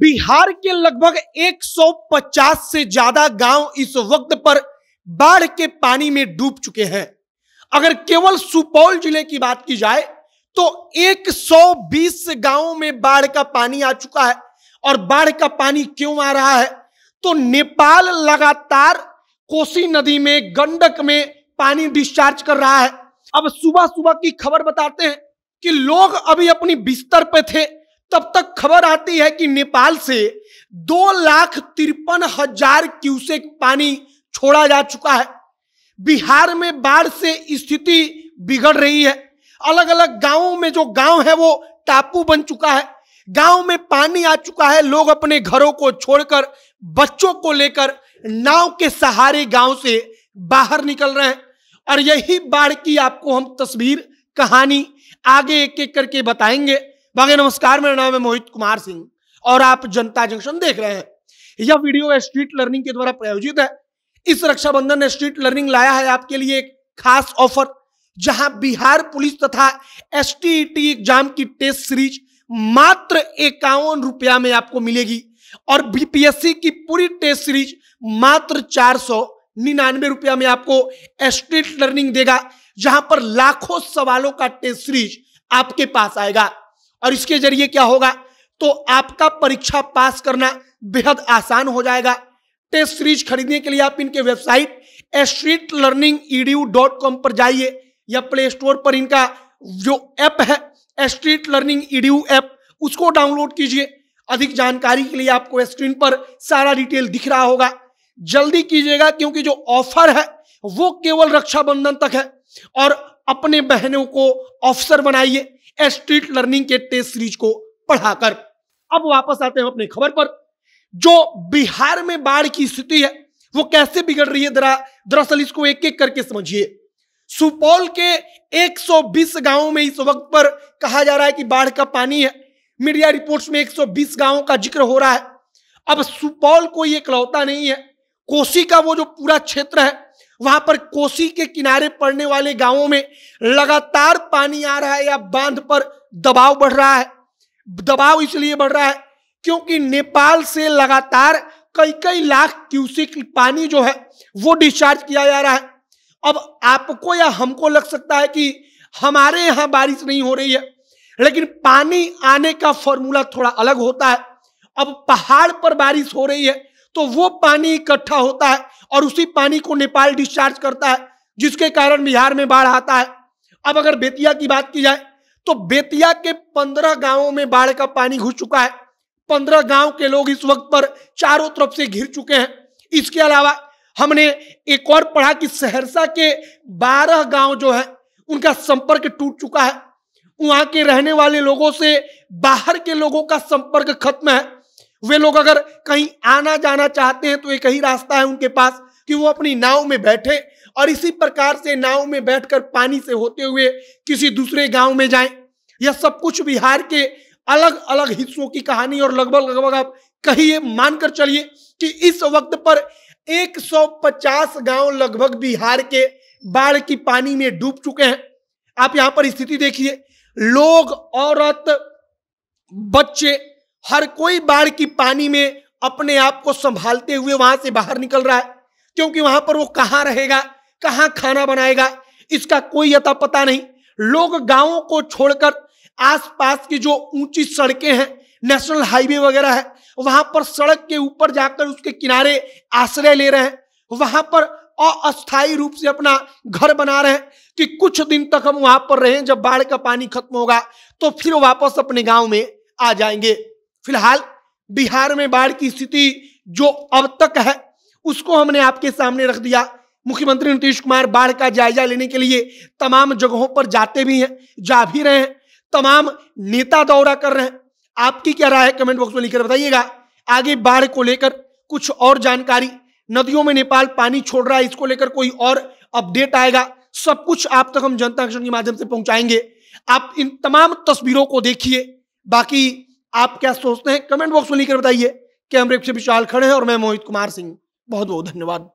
बिहार के लगभग 150 से ज्यादा गांव इस वक्त पर बाढ़ के पानी में डूब चुके हैं अगर केवल सुपौल जिले की बात की जाए तो 120 गांवों में बाढ़ का पानी आ चुका है और बाढ़ का पानी क्यों आ रहा है तो नेपाल लगातार कोसी नदी में गंडक में पानी डिस्चार्ज कर रहा है अब सुबह सुबह की खबर बताते हैं कि लोग अभी अपनी बिस्तर पे थे तब तक खबर आती है कि नेपाल से दो लाख तिरपन हजार क्यूसेक पानी छोड़ा जा चुका है बिहार में बाढ़ से स्थिति बिगड़ रही है अलग अलग गांवों में जो गांव है वो टापू बन चुका है गांव में पानी आ चुका है लोग अपने घरों को छोड़कर बच्चों को लेकर नाव के सहारे गांव से बाहर निकल रहे हैं और यही बाढ़ की आपको हम तस्वीर कहानी आगे एक एक करके बताएंगे बाकी नमस्कार मेरा नाम है मोहित कुमार सिंह और आप जनता जंक्शन देख रहे हैं यह वीडियो स्ट्रीट लर्निंग के द्वारा प्रायोजित है इस रक्षाबंधन ने स्ट्रीट लर्निंग लाया है आपके लिए एक खास ऑफर जहां बिहार पुलिस तथा एस एग्जाम की टेस्ट सीरीज मात्र इक्यावन रुपया में आपको मिलेगी और बीपीएससी की पूरी टेस्ट सीरीज मात्र चार सौ निन्यानवे रुपया में आपको स्ट्रीट लर्निंग देगा जहां पर लाखों सवालों का टेस्ट सीरीज आपके पास आएगा और इसके जरिए क्या होगा तो आपका परीक्षा पास करना बेहद आसान हो जाएगा टेस्ट सीरीज खरीदने के लिए आप इनके website street learning E D U dot com पर जाइए या प्ले स्टोर पर इनका जो ऐप है एस्ट्रीट लर्निंग ईडीयू ऐप उसको डाउनलोड कीजिए अधिक जानकारी के लिए आपको स्क्रीन पर सारा डिटेल दिख रहा होगा जल्दी कीजिएगा क्योंकि जो ऑफर है वो केवल रक्षाबंधन तक है और अपने बहनों को ऑफिसर बनाइए स्ट्रीट लर्निंग के टेस्ट सीरीज को पढ़ाकर अब वापस आते हैं अपनी खबर पर जो बिहार में बाढ़ की स्थिति है वो कैसे बिगड़ रही है दरा दरअसल इसको एक एक करके समझिए सुपौल के 120 गांवों में इस वक्त पर कहा जा रहा है कि बाढ़ का पानी है मीडिया रिपोर्ट्स में 120 गांवों का जिक्र हो रहा है अब सुपौल कोई इकलौता नहीं है कोसी का वो जो पूरा क्षेत्र है वहां पर कोसी के किनारे पड़ने वाले गांवों में लगातार पानी आ रहा है या बांध पर दबाव बढ़ रहा है दबाव इसलिए बढ़ रहा है क्योंकि नेपाल से लगातार कई कई लाख क्यूसिक पानी जो है वो डिस्चार्ज किया जा रहा है अब आपको या हमको लग सकता है कि हमारे यहाँ बारिश नहीं हो रही है लेकिन पानी आने का फॉर्मूला थोड़ा अलग होता है अब पहाड़ पर बारिश हो रही है तो वो पानी इकट्ठा होता है और उसी पानी को नेपाल डिस्चार्ज करता है जिसके कारण बिहार में बाढ़ आता है अब अगर बेतिया की बात की जाए तो बेतिया के पंद्रह गांवों में बाढ़ का पानी घुस चुका है पंद्रह गांव के लोग इस वक्त पर चारों तरफ से घिर चुके हैं इसके अलावा हमने एक और पढ़ा कि सहरसा के बारह गांव जो है उनका संपर्क टूट चुका है वहां के रहने वाले लोगों से बाहर के लोगों का संपर्क खत्म है वे लोग अगर कहीं आना जाना चाहते हैं तो एक ही रास्ता है उनके पास कि वो अपनी नाव में बैठे और इसी प्रकार से नाव में बैठकर पानी से होते हुए किसी दूसरे गांव में जाएं यह सब कुछ बिहार के अलग अलग हिस्सों की कहानी और लगभग लगभग आप कहिए मानकर चलिए कि इस वक्त पर 150 गांव लगभग बिहार के बाढ़ की पानी में डूब चुके हैं आप यहां पर स्थिति देखिए लोग औरत बच्चे हर कोई बाढ़ की पानी में अपने आप को संभालते हुए वहां से बाहर निकल रहा है क्योंकि वहां पर वो कहाँ रहेगा कहाँ खाना बनाएगा इसका कोई अता पता नहीं लोग गांवों को छोड़कर आसपास की जो ऊंची सड़कें हैं नेशनल हाईवे वगैरह है वहां पर सड़क के ऊपर जाकर उसके किनारे आश्रय ले रहे हैं वहां पर अस्थायी रूप से अपना घर बना रहे हैं कि कुछ दिन तक हम वहां पर रहें जब बाढ़ का पानी खत्म होगा तो फिर वापस अपने गांव में आ जाएंगे फिलहाल बिहार में बाढ़ की स्थिति जो अब तक है उसको हमने आपके सामने रख दिया मुख्यमंत्री नीतीश कुमार बाढ़ का जायजा लेने के लिए तमाम जगहों पर जाते भी हैं जा भी रहे हैं तमाम नेता दौरा कर रहे हैं आपकी क्या राय है कमेंट बॉक्स में लिखकर बताइएगा आगे बाढ़ को लेकर कुछ और जानकारी नदियों में नेपाल पानी छोड़ रहा है इसको लेकर कोई और अपडेट आएगा सब कुछ आप तक हम जनता के माध्यम से पहुंचाएंगे आप इन तमाम तस्वीरों को देखिए बाकी आप क्या सोचते हैं कमेंट बॉक्स में लिखकर बताइए कैमरे के विशाल खड़े हैं और मैं मोहित कुमार सिंह बहुत बहुत धन्यवाद